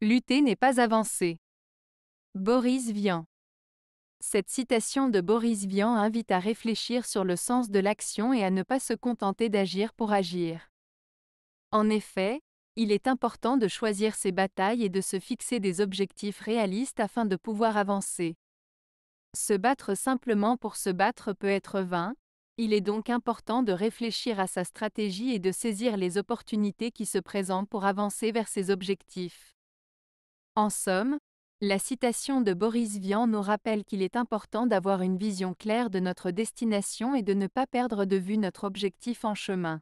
Lutter n'est pas avancer. Boris Vian. Cette citation de Boris Vian invite à réfléchir sur le sens de l'action et à ne pas se contenter d'agir pour agir. En effet, il est important de choisir ses batailles et de se fixer des objectifs réalistes afin de pouvoir avancer. Se battre simplement pour se battre peut être vain, il est donc important de réfléchir à sa stratégie et de saisir les opportunités qui se présentent pour avancer vers ses objectifs. En somme, la citation de Boris Vian nous rappelle qu'il est important d'avoir une vision claire de notre destination et de ne pas perdre de vue notre objectif en chemin.